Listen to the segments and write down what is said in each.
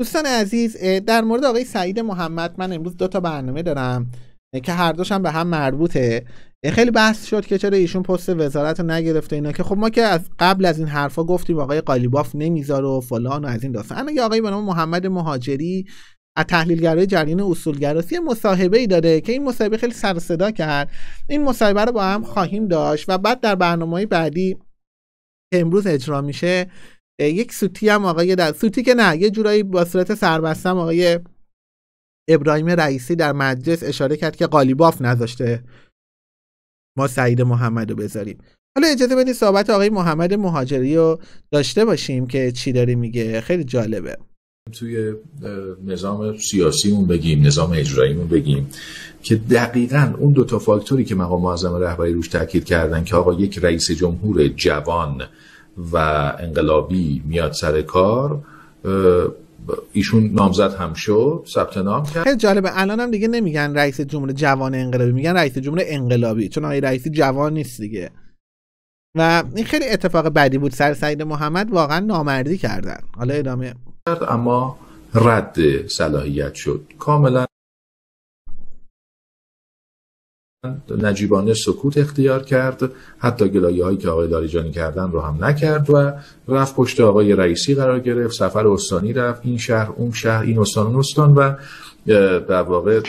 دوستان عزیز در مورد آقای سعید محمد من امروز دو تا برنامه دارم که هر دوشم به هم مربوطه خیلی بحث شد که چرا ایشون پست وزارت رو نگرفته اینا که خب ما که از قبل از این حرفا گفتیم آقای قالیباف نمیذاره و فلان و از این داستان یه آقای به نام محمد مهاجری از تحلیلگرای جریان اصولگراسی مصاحبه ای داده که این مصاحبه خیلی سر صدا کرد این مصاحبه رو با هم خواهیم داشت و بعد در برنامه بعدی امروز اجرا میشه یک سوتی هم آقای در سوتی که نه یه جورایی با صورت سربسته آقای ابراهیم رئیسی در مجلس اشاره کرد که قالیباف نذاشته ما سعید محمد رو بذاریم حالا اجازه بدید صحبت آقای محمد مهاجری رو داشته باشیم که چی داری میگه خیلی جالبه توی نظام سیاسیمون بگیم نظام اجراییمون بگیم که دقیقا اون دوتا فاکتوری که مقام معظم رهبری روش تاکید کردن که آقا یک رئیس جمهور جوان و انقلابی میاد سر کار ایشون نامزد هم شد ثبت نام کرد خیلی جالبه الان هم دیگه نمیگن رئیس جمهور جوان انقلابی میگن رئیس جمهور انقلابی چون آقای رئیس جوان نیست دیگه و این خیلی اتفاق بدی بود سر سعید محمد واقعا نامردی کردن حالا ادامه اما رد صلاحیت شد کاملا نجیبانه سکوت اختیار کرد حتی گلایه هایی که آقای لاریجانی کردن رو هم نکرد و رفت پشت آقای رئیسی قرار گرفت سفر استانی رفت این شهر اون شهر این استان اون استان و در واقع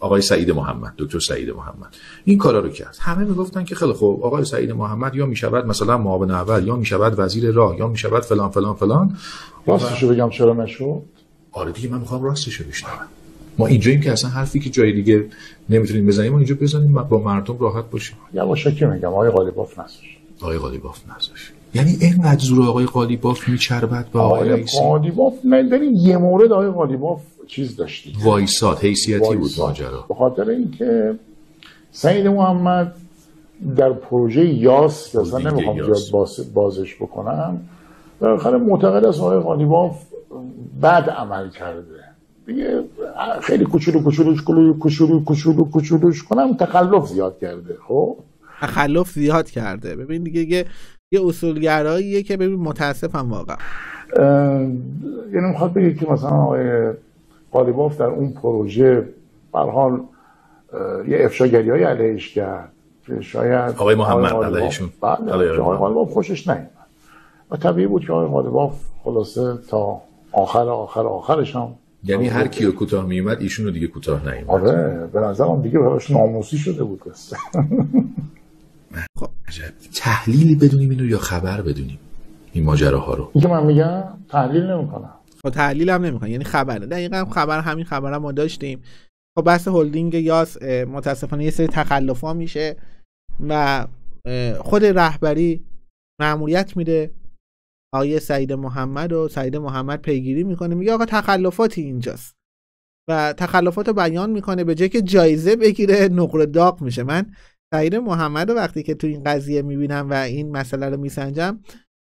آقای سعید محمد دکتر سعید محمد این کارا رو کرد همه میگفتن که خیلی خوب آقای سعید محمد یا میشود مثلا معاون اول یا میشود وزیر راه یا میشود فلان فلان فلان رو بگم چرا مشهور آره دیگه من میخوام راستشو بشنوم ما اینجاییم که اصلا حرفی که جای دیگه نمیتونیم بزنیم ما اینجا بزنیم با مردم راحت باشیم یواشکی که میگم آقای قالیباف نذاش آقای قالیباف نذاش یعنی اینقدر زور آقای قالیباف میچربد با آقای, آقای قالیباف نداریم یه مورد آقای قالیباف چیز داشتی وایسات حیثیتی بود ماجرا به خاطر اینکه سید محمد در پروژه یاس اصلا نمیخوام بازش بکنم بالاخره معتقد است آقای قالیباف بد عمل کرده دیگه خیلی کوچولو کوچولوش کوچولو کوچولو کوچولو کوچولوش کنم تخلف زیاد کرده خب تخلف زیاد کرده ببین دیگه یه یه اصولگراییه که ببین متاسفم واقعا یعنی میخواد بگه که مثلا آقای قالیباف در اون پروژه برحال یه افشاگری های علیهش کرد شاید آقای محمد علیهشون بله آقای خوشش نیم و طبیعی بود که آقای قالیباف خلاصه تا آخر آخر آخرش هم یعنی آره. هر کیو کوتاه اومد ایشونو دیگه کوتاه نمیومد آره به نظرم دیگه براش ناموسی شده بود خب عجب تحلیلی بدونیم اینو یا خبر بدونیم این ها رو اینکه من میگم تحلیل نمیکنم خب تحلیل هم نمیکنم یعنی خبر دقیقا خبر همین خبر هم ما داشتیم خب بحث هلدینگ یاس متاسفانه یه سری تخلف ها میشه و خود رهبری معمولیت میده آقای سعید محمد و سعید محمد پیگیری میکنه میگه آقا تخلفاتی اینجاست و تخلفات رو بیان میکنه به جای که جایزه بگیره نقره داغ میشه من سعید محمد رو وقتی که تو این قضیه میبینم و این مسئله رو میسنجم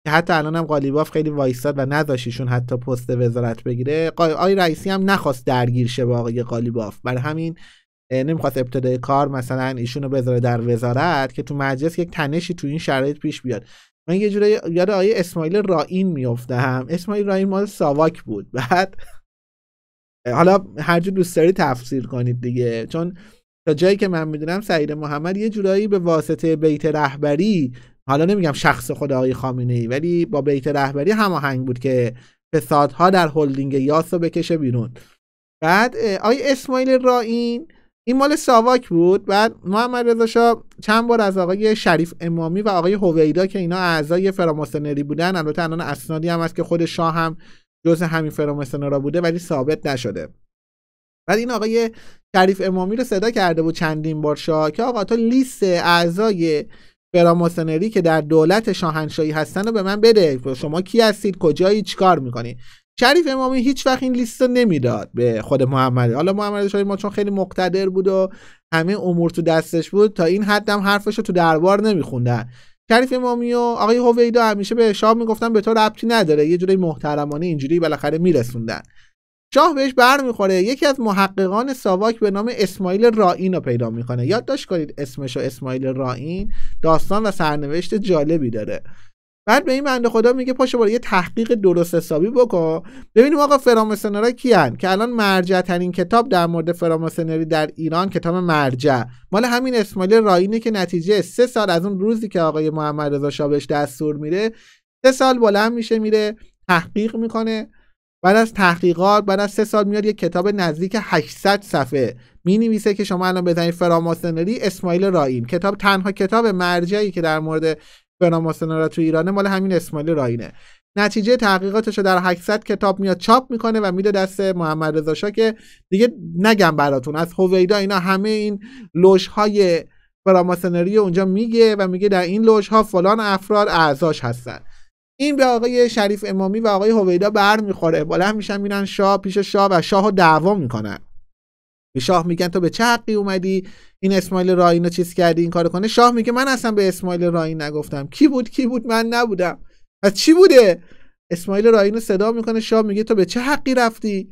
که حتی الانم قالیباف خیلی وایستاد و نذاشیشون حتی پست وزارت بگیره آقای رئیسی هم نخواست درگیر شه با آقای قالیباف برای همین نمیخواست ابتدای کار مثلا ایشونو بذاره در وزارت که تو مجلس یک تنشی تو این شرایط پیش بیاد من یه جوری یاد آیه اسماعیل رائین میافتم اسماعیل رائین مال ساواک بود بعد حالا هر جور دوست داری تفسیر کنید دیگه چون تا جایی که من میدونم سعید محمد یه جورایی به واسطه بیت رهبری حالا نمیگم شخص خود آقای خامنه ای ولی با بیت رهبری هماهنگ بود که فسادها در هلدینگ یاسو بکشه بیرون بعد آقای اسماعیل رائین این مال ساواک بود بعد محمد رضا شاه چند بار از آقای شریف امامی و آقای هویدا که اینا اعضای فراماسنری بودن البته الان اسنادی هم هست که خود شاه هم جز همین فراماسنرا بوده ولی ثابت نشده بعد این آقای شریف امامی رو صدا کرده بود چندین بار شاه که آقا تو لیست اعضای فراموسنری که در دولت شاهنشاهی هستن رو به من بده شما کی هستید کجایی چیکار میکنید شریف امامی هیچ وقت این لیست رو نمیداد به خود محمدی حالا محمد شاید ما چون خیلی مقتدر بود و همه امور تو دستش بود تا این حد هم حرفش رو تو دربار نمیخوندن شریف امامی و آقای هویدا همیشه به شاه میگفتن به تو ربطی نداره یه جوری محترمانه اینجوری بالاخره میرسوندن شاه بهش بر میخوره یکی از محققان ساواک به نام اسماعیل رائین رو پیدا میکنه یادداشت کنید اسمش و اسماعیل رائین داستان و سرنوشت جالبی داره بعد به این بنده خدا میگه پاشو برو یه تحقیق درست حسابی بکن ببینیم آقا فراماسونرا کیان که الان مرجع ترین کتاب در مورد فراماسنری در ایران کتاب مرجع مال همین اسماعیل راینه که نتیجه سه سال از اون روزی که آقای محمد رضا شاه دستور میره سه سال بلند میشه میره تحقیق میکنه بعد از تحقیقات بعد از سه سال میاد یه کتاب نزدیک 800 صفحه می نویسه که شما الان بزنید فراماسنری اسماعیل راین کتاب تنها کتاب مرجعی که در مورد فراماسونرا تو ایرانه مال همین اسماعیل راینه نتیجه تحقیقاتش رو در 800 کتاب میاد چاپ میکنه و میده دست محمد رضا که دیگه نگم براتون از هویدا اینا همه این لوش های اونجا میگه و میگه در این لوش ها فلان افراد اعزاش هستن این به آقای شریف امامی و آقای هویدا بر میخوره بالا میشن میرن شاه پیش شاه و شاه دعوا میکنن به شاه میگن تو به چه حقی اومدی این اسماعیل راین رو چیز کردی این کارو کنه شاه میگه من اصلا به اسماعیل راین نگفتم کی بود کی بود من نبودم از چی بوده اسماعیل راین صدا میکنه شاه میگه تو به چه حقی رفتی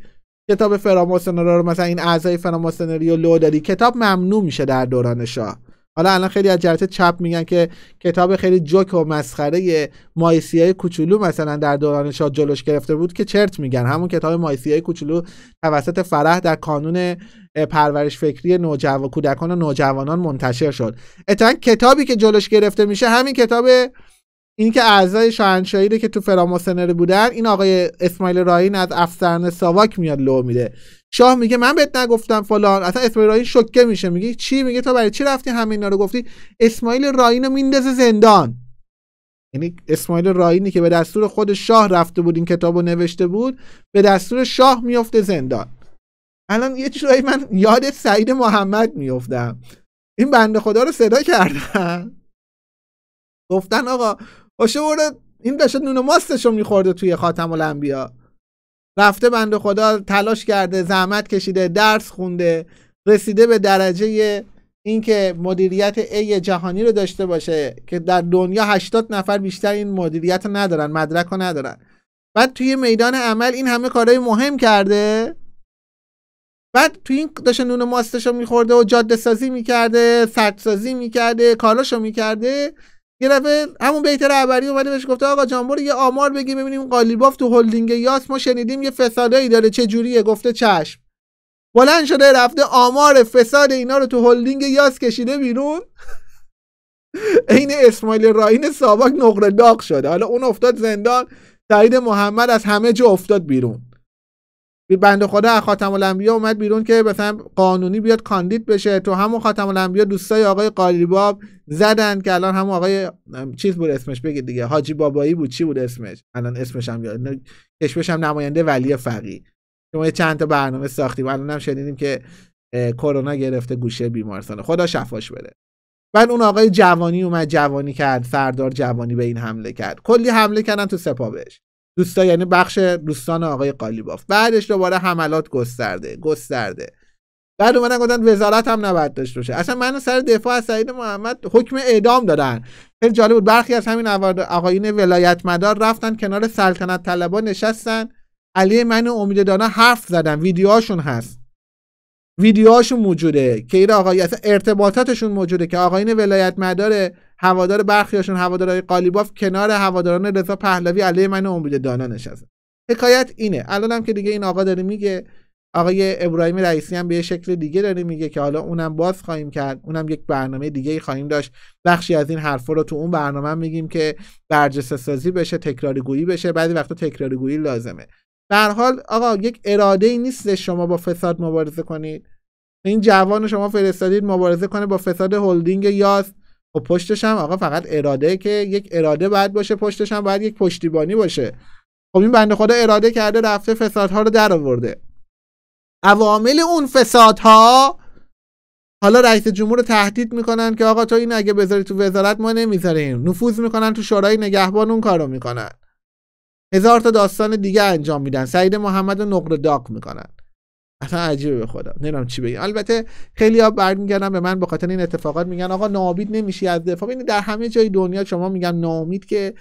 کتاب فراماسنرا رو مثلا این اعضای فراماسنری رو لو دادی کتاب ممنوع میشه در دوران شاه حالا الان خیلی از جهت چپ میگن که کتاب خیلی جوک و مسخره مایسی های کوچولو مثلا در دوران شاه جلوش گرفته بود که چرت میگن همون کتاب مایسی های کوچولو توسط فرح در کانون پرورش فکری نوجوان کودکان و نوجوانان منتشر شد اتفاقا کتابی که جلوش گرفته میشه همین کتاب این که اعضای شاهنشاهی که تو فراموسنر بودن این آقای اسماعیل راین از افسرن ساواک میاد لو میده شاه میگه من بهت نگفتم فلان اصلا اسماعیل راین شوکه میشه میگه چی میگه تو برای چی رفتی همه اینا رو گفتی اسماعیل راین رو میندازه زندان یعنی اسماعیل راینی که به دستور خود شاه رفته بود این کتاب رو نوشته بود به دستور شاه میفته زندان الان یه جورایی من یاد سعید محمد میفتم این بنده خدا رو صدا کردن گفتن آقا باشه برو این داشت نون ماستش رو میخورده توی خاتم الانبیا رفته بنده خدا تلاش کرده زحمت کشیده درس خونده رسیده به درجه اینکه مدیریت ای جهانی رو داشته باشه که در دنیا 80 نفر بیشتر این مدیریت رو ندارن مدرک رو ندارن بعد توی میدان عمل این همه کارهای مهم کرده بعد توی این داشته نون رو میخورده و جاده سازی میکرده سد سازی میکرده رو میکرده یه دفعه همون بیت رهبری اومده بهش گفته آقا جان برو یه آمار بگی ببینیم قالیباف تو هلدینگ یاس ما شنیدیم یه فسادایی داره چه جوریه گفته چشم بلند شده رفته آمار فساد اینا رو تو هلدینگ یاس کشیده بیرون عین اسماعیل راین ساباک نقره داغ شده حالا اون افتاد زندان سعید محمد از همه جا افتاد بیرون بنده خدا خاتم الانبیا اومد بیرون که مثلا قانونی بیاد کاندید بشه تو همون خاتم الانبیا دوستای آقای قالیباب زدن که الان هم آقای چیز بود اسمش بگید دیگه حاجی بابایی بود چی بود اسمش الان اسمش هم یاد کشمش هم نماینده ولی فقی شما چند تا برنامه ساختیم الان هم شنیدیم که کرونا گرفته گوشه بیمارستان خدا شفاش بده بعد اون آقای جوانی اومد جوانی کرد سردار جوانی به این حمله کرد کلی حمله کردن تو سپاه دوستا یعنی بخش دوستان آقای قالیباف بعدش دوباره حملات گسترده گسترده بعد اومدن گفتن وزارت هم نباید داشته باشه اصلا من سر دفاع از سعید محمد حکم اعدام دادن خیلی جالب بود برخی از همین آقایون ولایت مدار رفتن کنار سلطنت طلبا نشستن علی من و امید دانا حرف زدن ویدیوهاشون هست ویدیوهاشون موجوده که این آقای اصلا ارتباطاتشون موجوده که آقایین ولایت مدار هوادار برخیاشون هوادارهای قالیباف کنار هواداران رضا پهلوی علیه من امید دانا نشسته حکایت اینه الانم که دیگه این آقا داره میگه آقای ابراهیم رئیسی هم به شکل دیگه داره میگه که حالا اونم باز خواهیم کرد اونم یک برنامه دیگه خواهیم داشت بخشی از این حرفا رو تو اون برنامه میگیم که برجسته سازی بشه تکراری گویی بشه بعضی وقتا تکراری گویی لازمه در حال آقا یک اراده ای نیست شما با فساد مبارزه کنید این جوان شما فرستادید مبارزه کنه با فساد هلدینگ یاس و خب، پشتش هم آقا فقط اراده که یک اراده باید باشه پشتش هم باید یک پشتیبانی باشه خب این بنده خدا اراده کرده رفته فسادها رو در آورده عوامل اون فسادها حالا رئیس جمهور رو تهدید میکنن که آقا تو این اگه بذاری تو وزارت ما نمیذاریم نفوذ میکنن تو شورای نگهبان اون کارو میکنن هزار تا داستان دیگه انجام میدن سعید محمد رو نقره داغ میکنن اصلا عجیبه به خدا نمیدونم چی بگم البته خیلی ها برمیگردن به من به خاطر این اتفاقات میگن آقا ناامید نمیشی از دفاع ببینید در همه جای دنیا شما میگن ناامید که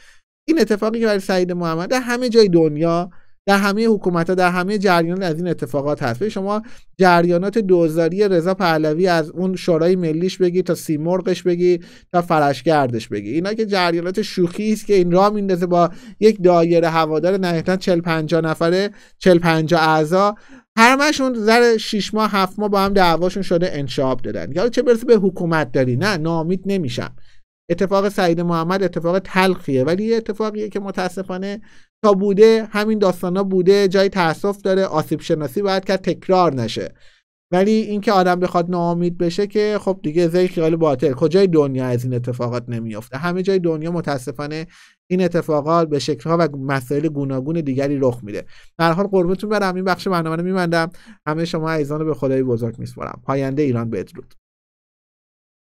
این اتفاقی که برای سعید محمد در همه جای دنیا در همه حکومت ها در همه جریان از این اتفاقات هست شما جریانات دوزاری رضا پهلوی از اون شورای ملیش بگی تا سیمرغش بگی تا فرشگردش بگی اینا که جریانات شوخی است که این را میندازه با یک دایره هوادار نهایتا 40 50 نفره 40 50 اعضا هرمشون زر 6 ماه 7 ماه با هم دعواشون شده انشاب دادن یا چه برسه به حکومت داری نه نامید نمیشم اتفاق سعید محمد اتفاق تلخیه ولی یه اتفاقیه که متاسفانه تا بوده همین داستان ها بوده جای تاسف داره آسیب شناسی باید کرد تکرار نشه ولی اینکه آدم بخواد ناامید بشه که خب دیگه زی خیال باطل کجای دنیا از این اتفاقات نمیافته همه جای دنیا متاسفانه این اتفاقات به شکلها و مسائل گوناگون دیگری رخ میده در حال قربتون برم این بخش برنامه رو میبندم همه شما عزیزان به خدای بزرگ میسپارم پاینده ایران بدرود